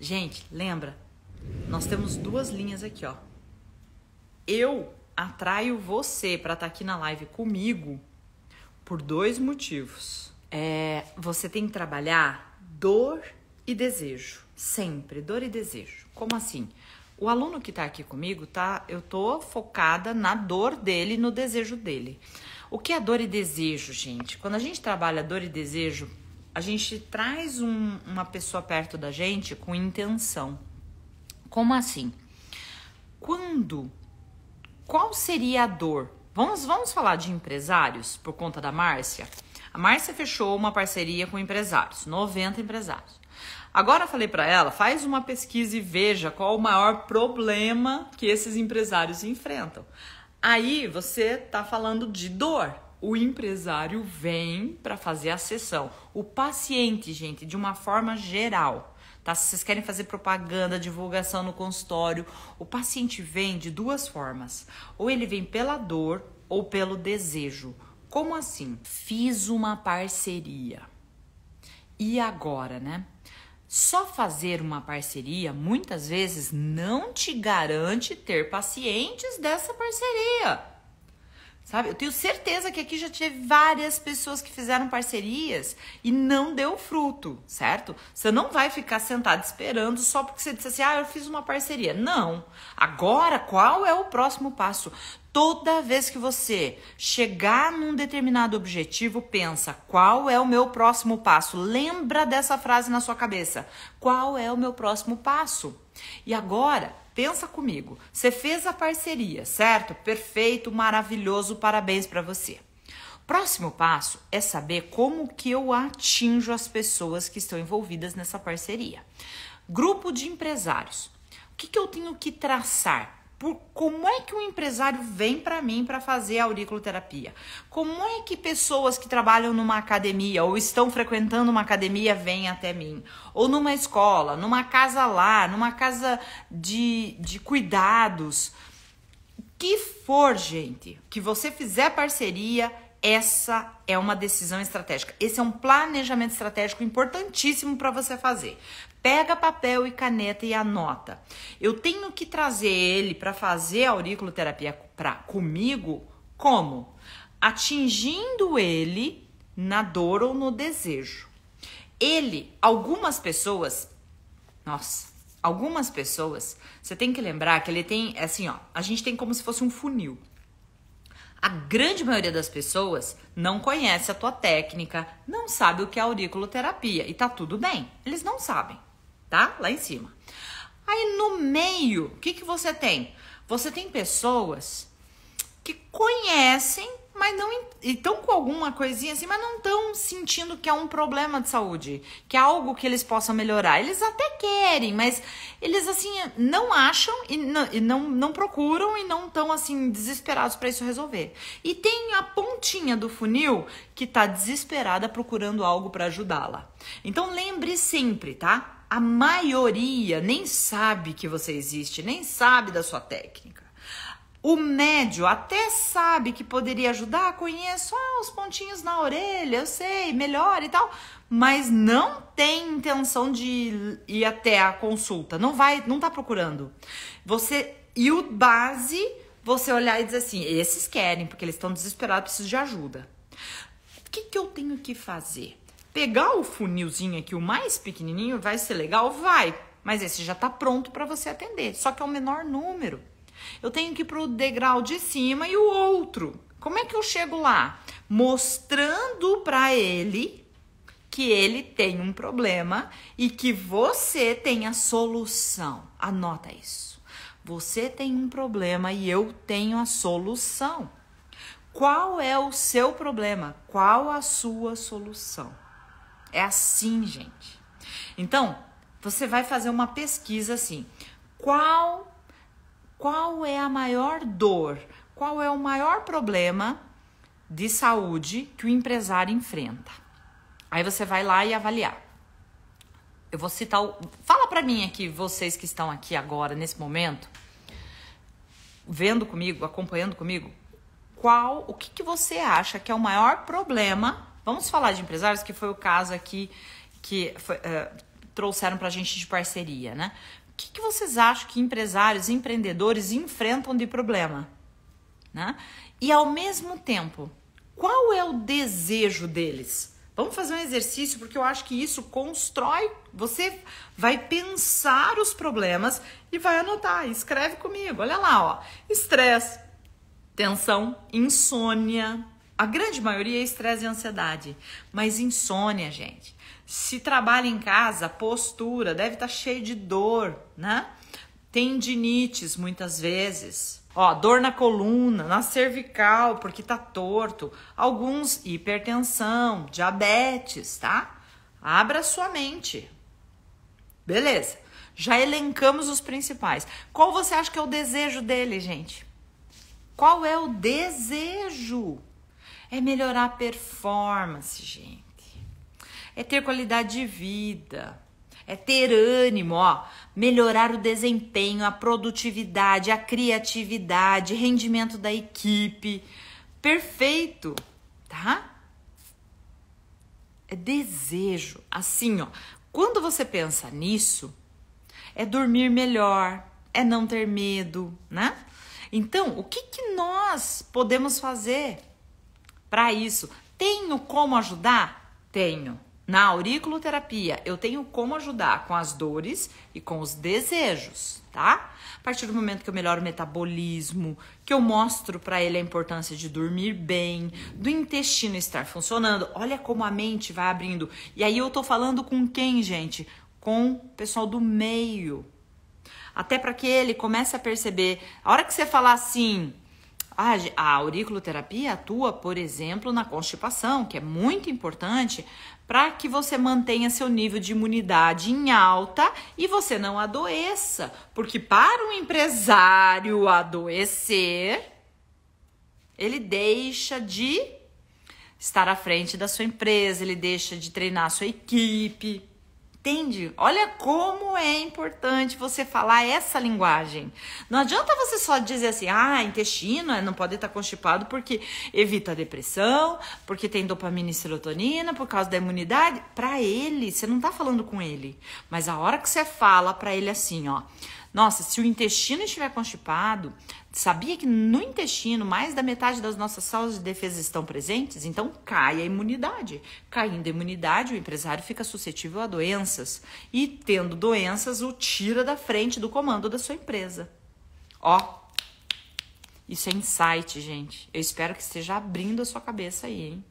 Gente, lembra? Nós temos duas linhas aqui, ó. Eu atraio você para estar tá aqui na live comigo por dois motivos. É, você tem que trabalhar dor e desejo, sempre dor e desejo. Como assim? O aluno que está aqui comigo, tá? Eu tô focada na dor dele, no desejo dele. O que é dor e desejo, gente? Quando a gente trabalha dor e desejo a gente traz um, uma pessoa perto da gente com intenção. Como assim? Quando? Qual seria a dor? Vamos, vamos falar de empresários por conta da Márcia? A Márcia fechou uma parceria com empresários, 90 empresários. Agora falei para ela, faz uma pesquisa e veja qual o maior problema que esses empresários enfrentam. Aí você tá falando de dor o empresário vem para fazer a sessão. O paciente, gente, de uma forma geral, tá? Se vocês querem fazer propaganda, divulgação no consultório, o paciente vem de duas formas. Ou ele vem pela dor ou pelo desejo. Como assim? Fiz uma parceria. E agora, né? Só fazer uma parceria muitas vezes não te garante ter pacientes dessa parceria. Sabe? Eu tenho certeza que aqui já tive várias pessoas que fizeram parcerias e não deu fruto, certo? Você não vai ficar sentado esperando só porque você disse assim: "Ah, eu fiz uma parceria". Não. Agora, qual é o próximo passo? Toda vez que você chegar num determinado objetivo, pensa: "Qual é o meu próximo passo?". Lembra dessa frase na sua cabeça: "Qual é o meu próximo passo?". E agora, Pensa comigo, você fez a parceria, certo? Perfeito, maravilhoso, parabéns para você. Próximo passo é saber como que eu atinjo as pessoas que estão envolvidas nessa parceria. Grupo de empresários. O que, que eu tenho que traçar? Por como é que um empresário vem para mim para fazer auriculoterapia? Como é que pessoas que trabalham numa academia ou estão frequentando uma academia vêm até mim? Ou numa escola, numa casa lá, numa casa de, de cuidados? Que for, gente, que você fizer parceria, essa é uma decisão estratégica. Esse é um planejamento estratégico importantíssimo para você fazer. Pega papel e caneta e anota. Eu tenho que trazer ele para fazer a auriculoterapia pra, comigo como? Atingindo ele na dor ou no desejo. Ele, algumas pessoas, nossa, algumas pessoas, você tem que lembrar que ele tem, é assim, ó, a gente tem como se fosse um funil. A grande maioria das pessoas não conhece a tua técnica, não sabe o que é auriculoterapia e tá tudo bem. Eles não sabem, tá? Lá em cima. Aí no meio, o que, que você tem? Você tem pessoas que conhecem mas não estão com alguma coisinha assim, mas não estão sentindo que é um problema de saúde, que é algo que eles possam melhorar. Eles até querem, mas eles assim não acham e não, e não, não procuram e não estão assim desesperados para isso resolver. E tem a pontinha do funil que está desesperada procurando algo para ajudá-la. Então lembre sempre, tá? A maioria nem sabe que você existe, nem sabe da sua técnica. O médio até sabe que poderia ajudar, conheço ah, os pontinhos na orelha, eu sei, melhor e tal, mas não tem intenção de ir até a consulta, não vai, não tá procurando. Você e o base, você olhar e dizer assim, esses querem porque eles estão desesperados, precisam de ajuda. O que, que eu tenho que fazer? Pegar o funilzinho aqui, o mais pequenininho, vai ser legal, vai, mas esse já tá pronto para você atender, só que é o menor número. Eu tenho que ir para o degrau de cima e o outro. Como é que eu chego lá? Mostrando para ele que ele tem um problema e que você tem a solução. Anota isso. Você tem um problema e eu tenho a solução. Qual é o seu problema? Qual a sua solução? É assim, gente. Então, você vai fazer uma pesquisa assim. Qual qual é a maior dor, qual é o maior problema de saúde que o empresário enfrenta. Aí você vai lá e avaliar. Eu vou citar o. Fala para mim aqui, vocês que estão aqui agora, nesse momento, vendo comigo, acompanhando comigo, qual, o que, que você acha que é o maior problema? Vamos falar de empresários, que foi o caso aqui que foi, uh, trouxeram para a gente de parceria, né? que, que vocês acham que empresários, empreendedores enfrentam de problema? Né? E ao mesmo tempo, qual é o desejo deles? Vamos fazer um exercício porque eu acho que isso constrói. Você vai pensar os problemas e vai anotar. Escreve comigo. Olha lá, ó. Estresse, tensão, insônia, a grande maioria é estresse e ansiedade, mas insônia, gente. Se trabalha em casa, postura, deve estar tá cheio de dor, né? Tendinites muitas vezes. Ó, dor na coluna, na cervical, porque tá torto. Alguns hipertensão, diabetes, tá? Abra sua mente. Beleza. Já elencamos os principais. Qual você acha que é o desejo dele, gente? Qual é o desejo? É melhorar a performance, gente. É ter qualidade de vida. É ter ânimo, ó. Melhorar o desempenho, a produtividade, a criatividade, rendimento da equipe. Perfeito, tá? É desejo. Assim, ó. Quando você pensa nisso, é dormir melhor, é não ter medo, né? Então, o que, que nós podemos fazer para isso. Tenho como ajudar? Tenho. Na auriculoterapia, eu tenho como ajudar com as dores e com os desejos, tá? A partir do momento que eu melhoro o metabolismo, que eu mostro para ele a importância de dormir bem, do intestino estar funcionando, olha como a mente vai abrindo. E aí eu tô falando com quem, gente? Com o pessoal do meio. Até para que ele comece a perceber, a hora que você falar assim, a, a auriculoterapia atua, por exemplo, na constipação, que é muito importante para que você mantenha seu nível de imunidade em alta e você não adoeça. Porque para um empresário adoecer, ele deixa de estar à frente da sua empresa, ele deixa de treinar a sua equipe. Entende? Olha como é importante você falar essa linguagem. Não adianta você só dizer assim, ah, intestino é, não pode estar constipado porque evita a depressão, porque tem dopamina e serotonina, por causa da imunidade. Para ele, você não está falando com ele. Mas a hora que você fala para ele assim, ó, nossa, se o intestino estiver constipado, sabia que no intestino mais da metade das nossas células de defesa estão presentes? Então cai a imunidade. Caindo a imunidade, o empresário fica suscetível a doenças. E tendo doenças, o tira da frente do comando da sua empresa. Ó, isso é insight, gente. Eu espero que esteja abrindo a sua cabeça aí, hein?